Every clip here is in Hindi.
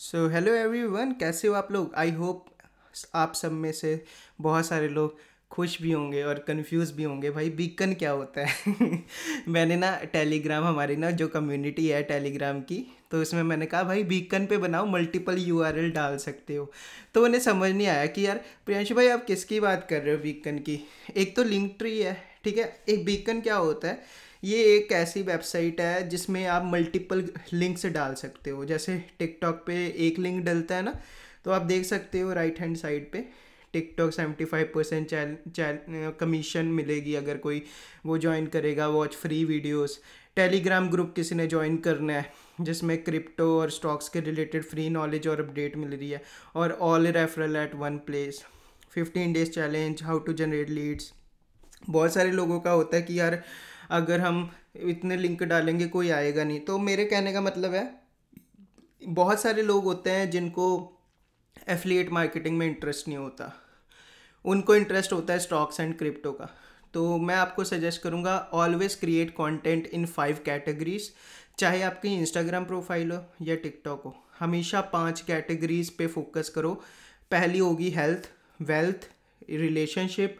सो हेलो एवरीवन कैसे हो आप लोग आई होप आप सब में से बहुत सारे लोग खुश भी होंगे और कंफ्यूज भी होंगे भाई बीकन क्या होता है मैंने ना टेलीग्राम हमारी ना जो कम्युनिटी है टेलीग्राम की तो इसमें मैंने कहा भाई बीकन पे बनाओ मल्टीपल यू डाल सकते हो तो उन्हें समझ नहीं आया कि यार प्रियांशु भाई आप किसकी बात कर रहे हो बीकन की एक तो लिंक ट्री है ठीक है एक बीकन क्या होता है ये एक ऐसी वेबसाइट है जिसमें आप मल्टीपल लिंक्स डाल सकते हो जैसे टिकटॉक पे एक लिंक डलता है ना तो आप देख सकते हो राइट हैंड साइड पे TikTok seventy five percent commission मिलेगी अगर कोई वो ज्वाइन करेगा watch free videos Telegram group किसी ने ज्वाइन करना है जिसमें क्रिप्टो और स्टॉक्स के रिलेटेड फ्री नॉलेज और अपडेट मिल रही है और all referral at one place fifteen days challenge how to generate leads बहुत सारे लोगों का होता है कि यार अगर हम इतने लिंक डालेंगे कोई आएगा नहीं तो मेरे कहने का मतलब है बहुत सारे लोग होते हैं जिनको एफिलिएट मार्केटिंग में इंटरेस्ट नहीं होता उनको इंटरेस्ट होता है स्टॉक्स एंड क्रिप्टो का तो मैं आपको सजेस्ट करूँगा always create content in five categories चाहे आपकी इंस्टाग्राम प्रोफाइल हो या टिकटॉक हो हमेशा पांच कैटेगरीज पे फोकस करो पहली होगी health wealth relationship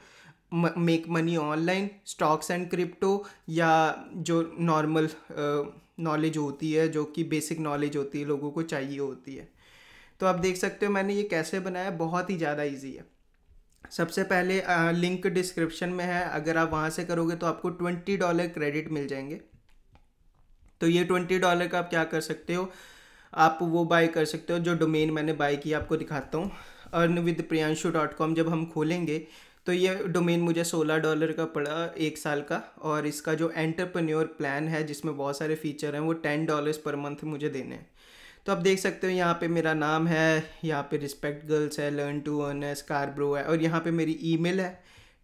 make money online stocks and crypto या जो नॉर्मल नॉलेज होती है जो कि बेसिक नॉलेज होती है लोगों को चाहिए होती है तो आप देख सकते हो मैंने ये कैसे बनाया बहुत ही ज़्यादा इजी है सबसे पहले लिंक डिस्क्रिप्शन में है अगर आप वहाँ से करोगे तो आपको ट्वेंटी डॉलर क्रेडिट मिल जाएंगे तो ये ट्वेंटी डॉलर का आप क्या कर सकते हो आप वो बाय कर सकते हो जो डोमेन मैंने बाय किया आपको दिखाता हूँ earn with Priyanshu dot com जब हम खोलेंगे तो ये डोमेन मुझे सोलह डॉलर का पड़ा एक साल का और इसका जो एंटरप्रन्योर प्लान है जिसमें बहुत सारे फीचर हैं वो टेन डॉलर्स पर मंथ मुझे देने हैं तो आप देख सकते हो यहाँ पे मेरा नाम है यहाँ पे रिस्पेक्ट गर्ल्स है लर्न टू अर्न है स्कारब्रो है और यहाँ पे मेरी ईमेल है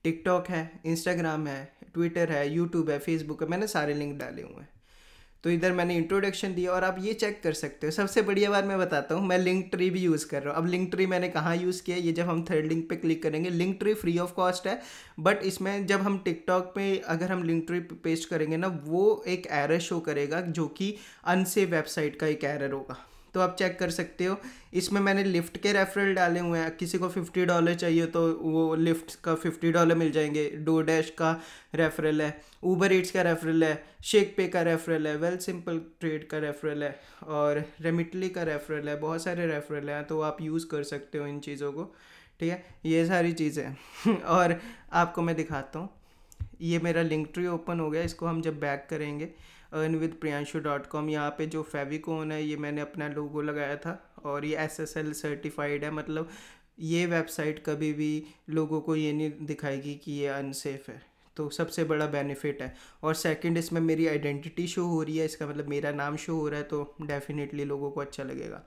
टिकटॉक है इंस्टाग्राम है ट्विटर है यूट्यूब है फेसबुक है मैंने सारे लिंक डाले हुए हैं तो इधर मैंने इंट्रोडक्शन दिया और आप ये चेक कर सकते हो सबसे बढ़िया बात मैं बताता हूँ मैं लिंक ट्री भी यूज़ कर रहा हूँ अब लिंक ट्री मैंने कहाँ यूज़ किया ये जब हम थर्ड लिंक पे क्लिक करेंगे link tree free of cost है बट इसमें जब हम टिकटॉक पे अगर हम लिंक ट्री पेस्ट करेंगे ना वो एक एरर शो करेगा जो कि अनसेफ वेबसाइट का एक एरर होगा तो आप चेक कर सकते हो इसमें मैंने लिफ्ट के रेफरल डाले हुए हैं किसी को फिफ्टी डॉलर चाहिए तो वो लिफ्ट का फिफ्टी डॉलर मिल जाएंगे डो डैश का रेफरल है ऊबर ईट्स का रेफरल है शेक पे का रेफरल है वेल सिंपल ट्रेड का रेफरल है और रेमिटली का रेफरल है बहुत सारे रेफरल हैं तो आप यूज़ कर सकते हो इन चीज़ों को ठीक है ये सारी चीज़ें और आपको मैं दिखाता हूँ ये मेरा लिंक ट्री ओपन हो गया इसको हम जब बैक करेंगे earn with Priyanshu dot com यहाँ पर जो फेविकोन है ये मैंने अपना लोगो लगाया था और ये एस एस एल सर्टिफाइड है मतलब ये वेबसाइट कभी भी लोगों को ये नहीं दिखाएगी कि ये अनसेफ है तो सबसे बड़ा बेनिफिट है और सेकंड इसमें मेरी आइडेंटिटी शो हो रही है इसका मतलब मेरा नाम शो हो रहा है तो डेफिनेटली लोगों को अच्छा लगेगा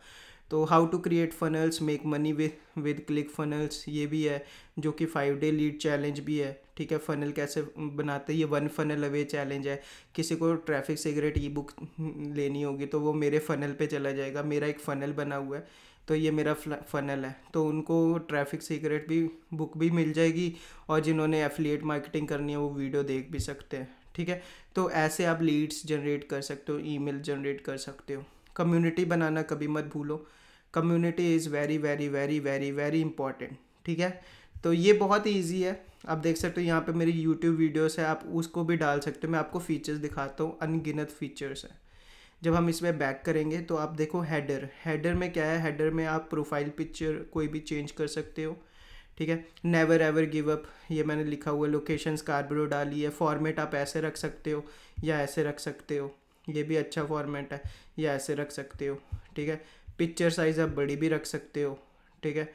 तो how to create funnels make money with with ClickFunnels ये भी है जो कि फाइव डे लीड चैलेंज भी है ठीक है फनल कैसे बनाते हैं ये वन फनल अवे चैलेंज है किसी को ट्रैफिक सिगरेट ई बुक लेनी होगी तो वो मेरे फनल पे चला जाएगा मेरा एक फ़नल बना हुआ है तो ये मेरा फनल है तो उनको ट्रैफिक सिगरेट भी बुक भी मिल जाएगी और जिन्होंने एफिलिएट मार्केटिंग करनी है वो वीडियो देख भी सकते हैं ठीक है तो ऐसे आप लीड्स जनरेट कर सकते हो ईमेल जनरेट कर सकते हो कम्युनिटी बनाना कभी मत भूलो community is very very very very very important ठीक है तो ये बहुत ईजी है आप देख सकते हो यहाँ पे मेरी यूट्यूब वीडियोस है आप उसको भी डाल सकते हो मैं आपको फीचर्स दिखाता हूँ अनगिनत फीचर्स हैं जब हम इसमें बैक करेंगे तो आप देखो हेडर हेडर में क्या है हेडर में आप प्रोफाइल पिक्चर कोई भी चेंज कर सकते हो ठीक है नेवर एवर गिव अप ये मैंने लिखा हुआ है लोकेशन कार्बरो डाली है फॉर्मेट आप ऐसे रख सकते हो या ऐसे रख सकते हो ये भी अच्छा फॉर्मेट है ये ऐसे रख सकते हो ठीक है पिक्चर साइज़ आप बड़ी भी रख सकते हो ठीक है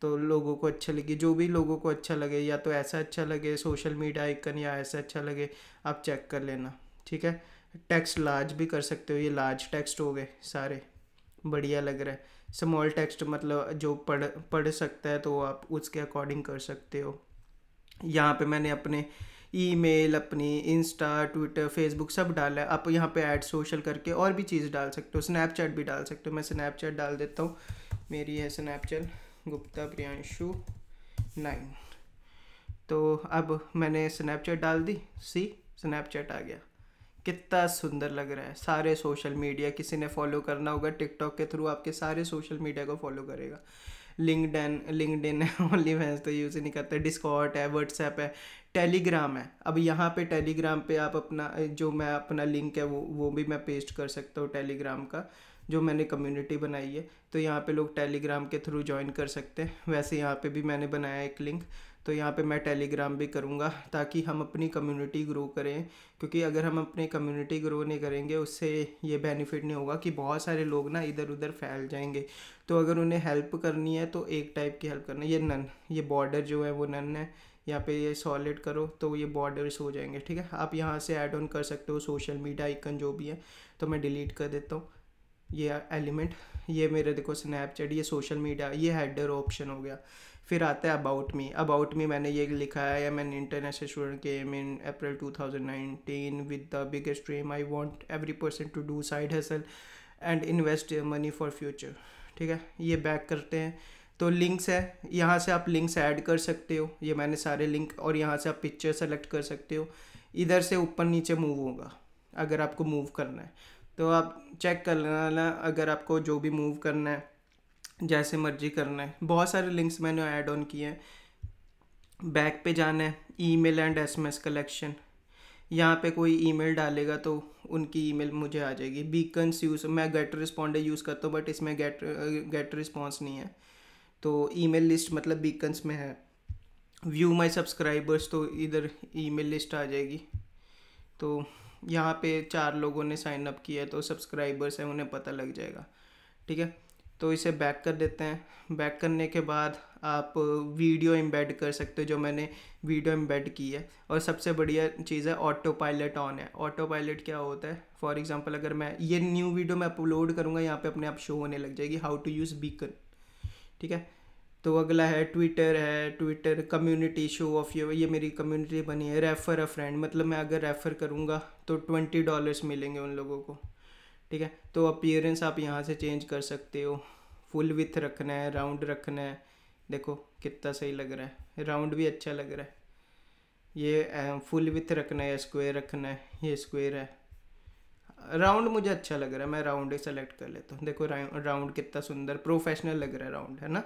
तो लोगों को अच्छा लगे जो भी लोगों को अच्छा लगे या तो ऐसा अच्छा लगे सोशल मीडिया आइकन या ऐसा अच्छा लगे आप चेक कर लेना ठीक है टेक्स्ट लार्ज भी कर सकते हो ये लार्ज टेक्स्ट हो गए सारे बढ़िया लग रहा है स्मॉल टेक्स्ट मतलब जो पढ़ पढ़ सकता है तो आप उसके अकॉर्डिंग कर सकते हो यहाँ पे मैंने अपने ईमेल अपनी इंस्टा ट्विटर फेसबुक सब डाला है आप यहाँ पे ऐड सोशल करके और भी चीज़ डाल सकते हो स्नैपचैट भी डाल सकते हो मैं स्नैपचैट डाल देता हूँ मेरी है स्नैपचैट गुप्ता प्रियांशु नाइन तो अब मैंने स्नैपचैट डाल दी सी स्नैपचैट आ गया कितना सुंदर लग रहा है सारे सोशल मीडिया किसी ने फॉलो करना होगा टिकटॉक के थ्रू आपके सारे सोशल मीडिया को फॉलो करेगा लिंकड लिंकड है ओनली फैंस तो यूज़ ही नहीं करते डिस्कॉट है व्हाट्सएप है टेलीग्राम है अब यहाँ पे टेलीग्राम पे आप अपना जो मैं अपना लिंक है वो वो भी मैं पेस्ट कर सकता हूँ टेलीग्राम का जो मैंने कम्युनिटी बनाई है तो यहाँ पे लोग टेलीग्राम के थ्रू ज्वाइन कर सकते हैं वैसे यहाँ पे भी मैंने बनाया एक लिंक तो यहाँ पे मैं टेलीग्राम भी करूँगा ताकि हम अपनी कम्युनिटी ग्रो करें क्योंकि अगर हम अपनी कम्युनिटी ग्रो नहीं करेंगे उससे ये बेनिफिट नहीं होगा कि बहुत सारे लोग ना इधर उधर फैल जाएंगे तो अगर उन्हें हेल्प करनी है तो एक टाइप की हेल्प करना ये नन ये बॉर्डर जो है वो नन है यहाँ पे ये सॉलिड करो तो ये बॉर्डर्स हो जाएंगे ठीक है आप यहाँ से ऐड ऑन कर सकते हो सोशल मीडिया आइकन जो भी है तो मैं डिलीट कर देता हूँ ये एलिमेंट ये मेरे देखो स्नैपचैट ये सोशल मीडिया ये हेडर ऑप्शन हो गया फिर आता है अबाउट मी अबाउट मी मैंने ये लिखा है या मैंने international student am in April 2019 with the biggest dream I want every person to do side hustle and invest money for future ठीक है ये बैक करते हैं तो लिंक्स है यहाँ से आप लिंक्स ऐड कर सकते हो ये मैंने सारे लिंक और यहाँ से आप पिक्चर सेलेक्ट कर सकते हो इधर से ऊपर नीचे मूव होगा अगर आपको मूव करना है तो आप चेक कर लेना अगर आपको जो भी मूव करना है जैसे मर्जी करना है बहुत सारे लिंक्स मैंने ऐड ऑन किए हैं बैक पे जाना है ईमेल एंड एसएमएस कलेक्शन यहाँ पे कोई ईमेल डालेगा तो उनकी ईमेल मुझे आ जाएगी बीकन्स यूज़ मैं गेट रिस्पॉन्डर यूज़ करता हूँ बट इसमें गेट गेट रिस्पॉन्स नहीं है तो ईमेल लिस्ट मतलब बीकन्स में है व्यू माई सब्सक्राइबर्स तो इधर ईमेल लिस्ट आ जाएगी तो यहाँ पे चार लोगों ने साइन अप किया है तो सब्सक्राइबर्स हैं उन्हें पता लग जाएगा ठीक है तो इसे बैक कर देते हैं बैक करने के बाद आप वीडियो एम्बेड कर सकते हो जो मैंने वीडियो एम्बेड की है और सबसे बढ़िया चीज़ है ऑटो पायलट ऑन है ऑटो पायलट क्या होता है फॉर एग्जांपल अगर मैं ये न्यू वीडियो मैं अपलोड करूँगा यहाँ पे अपने आप शो होने लग जाएगी हाउ टू यूज़ बीकन ठीक है तो अगला है ट्विटर है ट्विटर कम्युनिटी शो ऑफ ये ये मेरी कम्युनिटी बनी है रेफ़र अ फ्रेंड मतलब मैं अगर रेफ़र करूँगा तो ट्वेंटी डॉलर्स मिलेंगे उन लोगों को ठीक है तो अपियरेंस आप यहाँ से चेंज कर सकते हो फुल विथ रखना है राउंड रखना है देखो कितना सही लग रहा है राउंड भी अच्छा लग रहा है ये फुल विथ रखना है स्क्वायर रखना है ये स्क्वायर है राउंड मुझे अच्छा लग रहा है मैं राउंड ही सेलेक्ट कर लेता हूँ देखो राउंड कितना सुंदर प्रोफेशनल लग रहा है राउंड है ना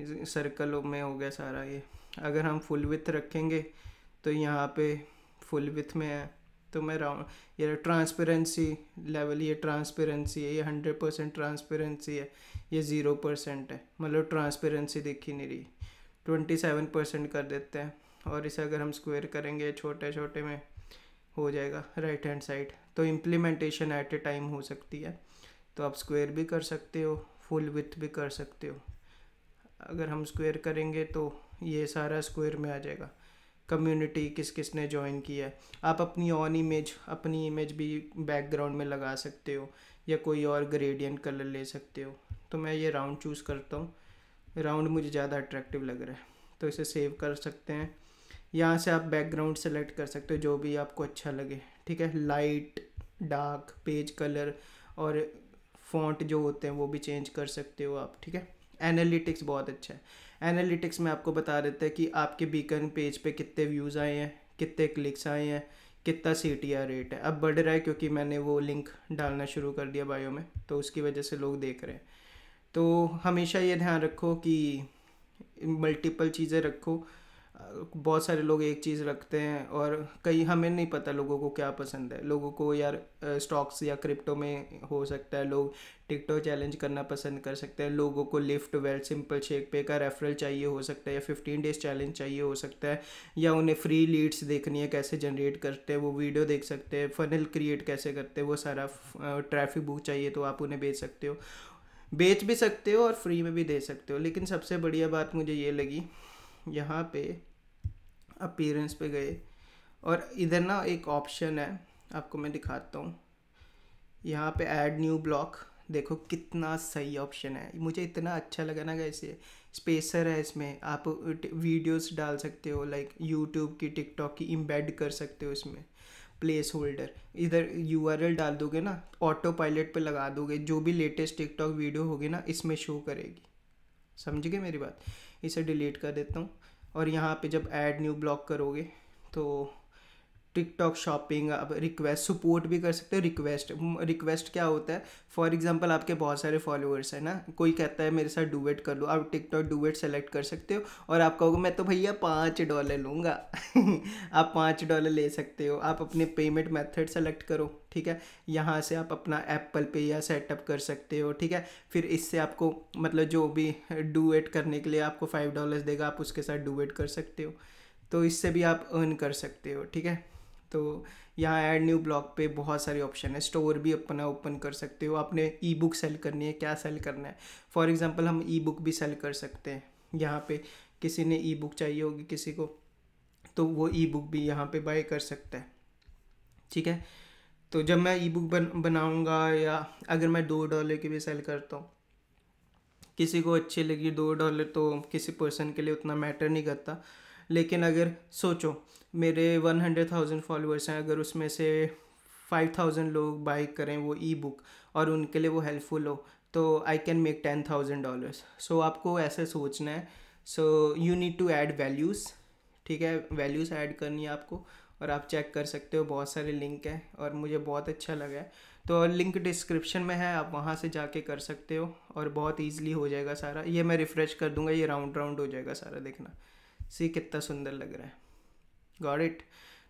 सर्कल में हो गया सारा ये अगर हम फुल विथ रखेंगे तो यहाँ पे फुल विथ में है तो मैं राउंड ये ट्रांसपेरेंसी लेवल ये ट्रांसपेरेंसी है ये हंड्रेड परसेंट ट्रांसपेरेंसी है ये ज़ीरो परसेंट है मतलब ट्रांसपेरेंसी दिख ही नहीं रही ट्वेंटी सेवन परसेंट कर देते हैं और इसे अगर हम स्क्वायर करेंगे छोटे छोटे में हो जाएगा राइट हैंड साइड तो इम्प्लीमेंटेशन एट ए टाइम हो सकती है तो आप स्क्वायर भी कर सकते हो फुल विथ भी कर सकते हो अगर हम स्क्वायर करेंगे तो ये सारा स्क्वायर में आ जाएगा कम्युनिटी किस किस ने ज्वाइन किया है आप अपनी ऑन इमेज अपनी इमेज भी बैकग्राउंड में लगा सकते हो या कोई और ग्रेडियंट कलर ले सकते हो तो मैं ये राउंड चूज़ करता हूँ राउंड मुझे ज़्यादा अट्रैक्टिव लग रहा है तो इसे सेव कर सकते हैं यहाँ से आप बैकग्राउंड सेलेक्ट कर सकते हो जो भी आपको अच्छा लगे ठीक है लाइट डार्क पेज कलर और फॉन्ट जो होते हैं वो भी चेंज कर सकते हो आप ठीक है एनालिटिक्स बहुत अच्छा है एनालिटिक्स में आपको बता देता है कि आपके बीकन पेज पे कितने व्यूज़ आए हैं कितने क्लिक्स आए हैं कितना सी टी आर रेट है अब बढ़ रहा है क्योंकि मैंने वो लिंक डालना शुरू कर दिया बायो में तो उसकी वजह से लोग देख रहे हैं तो हमेशा ये ध्यान रखो कि मल्टीपल चीज़ें रखो बहुत सारे लोग एक चीज़ रखते हैं और कई हमें नहीं पता लोगों को क्या पसंद है लोगों को यार स्टॉक्स या क्रिप्टो में हो सकता है लोग टिकटॉक चैलेंज करना पसंद कर सकते हैं लोगों को lift well simple shake Shakepay का रेफरल चाहिए हो सकता है या फिफ्टीन डेज चैलेंज चाहिए हो सकता है या उन्हें फ्री लीड्स देखनी है कैसे जनरेट करते हैं वो वीडियो देख सकते हैं फनल क्रिएट कैसे करते हैं वो सारा ट्रैफिक बुक चाहिए तो आप उन्हें बेच सकते हो बेच भी सकते हो और फ्री में भी दे सकते हो लेकिन सबसे बढ़िया बात मुझे ये लगी यहाँ पे अपीयरेंस पे गए और इधर ना एक ऑप्शन है आपको मैं दिखाता हूँ यहाँ पे ऐड न्यू ब्लॉक देखो कितना सही ऑप्शन है मुझे इतना अच्छा लगा ना कैसे स्पेसर है इसमें आप वीडियोस डाल सकते हो लाइक यूट्यूब की टिकटॉक की इम्बेड कर सकते हो इसमें प्लेस होल्डर इधर यू डाल दोगे ना ऑटो पायलट पर लगा दोगे जो भी लेटेस्ट टिकटॉक वीडियो होगी ना इसमें शो करेगी समझ गए मेरी बात इसे डिलीट कर देता हूँ और यहाँ पे जब ऐड न्यू ब्लॉक करोगे तो टिकटॉक शॉपिंग आप रिक्वेस्ट सपोर्ट भी कर सकते हो रिक्वेस्ट रिक्वेस्ट क्या होता है फॉर एग्जांपल आपके बहुत सारे फॉलोअर्स हैं ना कोई कहता है मेरे साथ डुएट कर लो आप टिकटॉक डुएट सेलेक्ट कर सकते हो और आप कहोगे मैं तो भैया पाँच डॉलर लूँगा आप पाँच डॉलर ले सकते हो आप अपने पेमेंट मेथड सेलेक्ट करो ठीक है यहाँ से आप अपना एप्पल पे या सेटअप कर सकते हो ठीक है फिर इससे आपको मतलब जो भी डुएट करने के लिए आपको फाइव डॉलर्स देगा आप उसके साथ डुएट कर सकते हो तो इससे भी आप अर्न कर सकते हो ठीक है तो यहाँ ऐड न्यू ब्लॉग पे बहुत सारे ऑप्शन है स्टोर भी अपना ओपन कर सकते हो आपने ई बुक सेल करनी है क्या सेल करना है फॉर एग्ज़ाम्पल हम ई बुक भी सेल कर सकते हैं यहाँ पे किसी ने ई बुक चाहिए होगी किसी को तो वो ई बुक भी यहाँ पे बाय कर सकता है ठीक है तो जब मैं ई बुक बन बनाऊँगा या अगर मैं दो डॉलर की भी सेल करता हूँ किसी को अच्छी लगी दो डॉलर तो किसी पर्सन के लिए उतना मैटर नहीं करता लेकिन अगर सोचो मेरे वन हंड्रेड थाउजेंड फॉलोअर्स हैं अगर उसमें से फाइव थाउजेंड लोग बाई करें वो ई बुक और उनके लिए वो हेल्पफुल हो तो I can make ten thousand dollars so आपको ऐसे सोचना है so you need to add values ठीक है वैल्यूज़ ऐड करनी है आपको और आप चेक कर सकते हो बहुत सारे लिंक हैं और मुझे बहुत अच्छा लगा है तो लिंक डिस्क्रिप्शन में है आप वहाँ से जाके कर सकते हो और बहुत ईजिली हो जाएगा सारा ये मैं रिफ़्रेश कर दूंगा ये राउंड राउंड हो जाएगा सारा देखना सी कितना सुंदर लग रहा है गॉड इट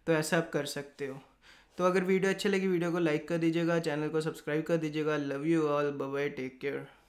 तो ऐसा आप कर सकते हो तो अगर वीडियो अच्छी लगी वीडियो को लाइक कर दीजिएगा चैनल को सब्सक्राइब कर दीजिएगा love you all bye take care